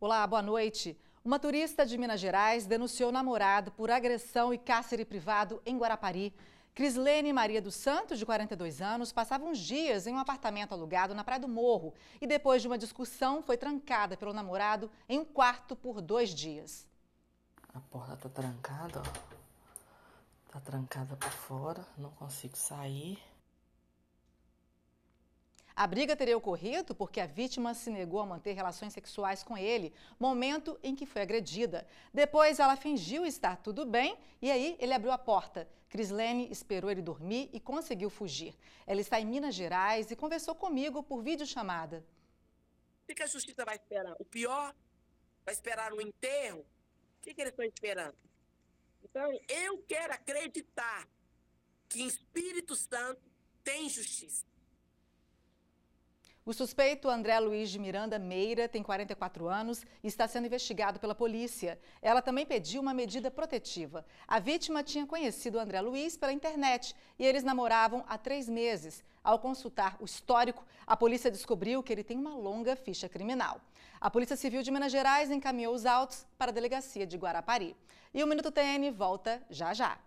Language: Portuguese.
Olá, boa noite. Uma turista de Minas Gerais denunciou namorado por agressão e cárcere privado em Guarapari. Crislene Maria dos Santos, de 42 anos, passava uns dias em um apartamento alugado na Praia do Morro e, depois de uma discussão, foi trancada pelo namorado em um quarto por dois dias. A porta tá trancada, ó. Tá trancada por fora, não consigo sair. A briga teria ocorrido porque a vítima se negou a manter relações sexuais com ele, momento em que foi agredida. Depois ela fingiu estar tudo bem e aí ele abriu a porta. Crislene esperou ele dormir e conseguiu fugir. Ela está em Minas Gerais e conversou comigo por videochamada. O que a justiça vai esperar? O pior? Vai esperar um enterro? O que, que eles estão esperando? Então, eu quero acreditar que em Espírito Santo tem justiça. O suspeito André Luiz de Miranda Meira tem 44 anos e está sendo investigado pela polícia. Ela também pediu uma medida protetiva. A vítima tinha conhecido André Luiz pela internet e eles namoravam há três meses. Ao consultar o histórico, a polícia descobriu que ele tem uma longa ficha criminal. A Polícia Civil de Minas Gerais encaminhou os autos para a delegacia de Guarapari. E o Minuto TN volta já já.